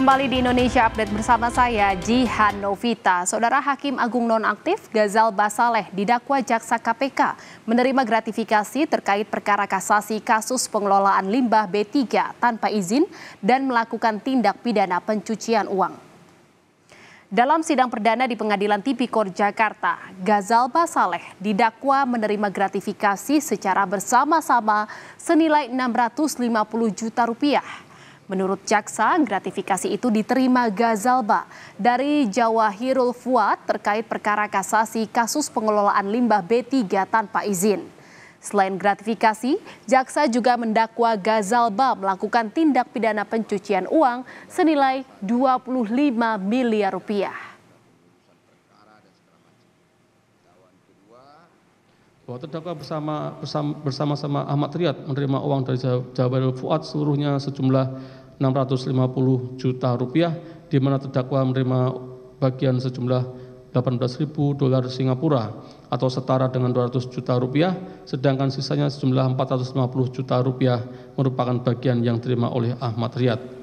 Kembali di Indonesia Update bersama saya Jihan Novita. Saudara Hakim Agung Nonaktif Gazal Basaleh didakwa jaksa KPK menerima gratifikasi terkait perkara kasasi kasus pengelolaan limbah B3 tanpa izin dan melakukan tindak pidana pencucian uang. Dalam sidang perdana di Pengadilan Tipikor Jakarta, Gazal Basaleh didakwa menerima gratifikasi secara bersama-sama senilai 650 juta rupiah Menurut jaksa, gratifikasi itu diterima Gazalba dari Jawahirul Fuad terkait perkara kasasi kasus pengelolaan limbah B3 tanpa izin. Selain gratifikasi, jaksa juga mendakwa Gazalba melakukan tindak pidana pencucian uang senilai 25 miliar rupiah. bahwa terdakwa bersama bersama bersama-sama Ahmad Triat menerima uang dari Jawa Fuad seluruhnya sejumlah 650 juta rupiah di mana terdakwa menerima bagian sejumlah 18.000 dolar Singapura atau setara dengan 200 juta rupiah, sedangkan sisanya sejumlah 450 juta rupiah merupakan bagian yang terima oleh Ahmad Riyad.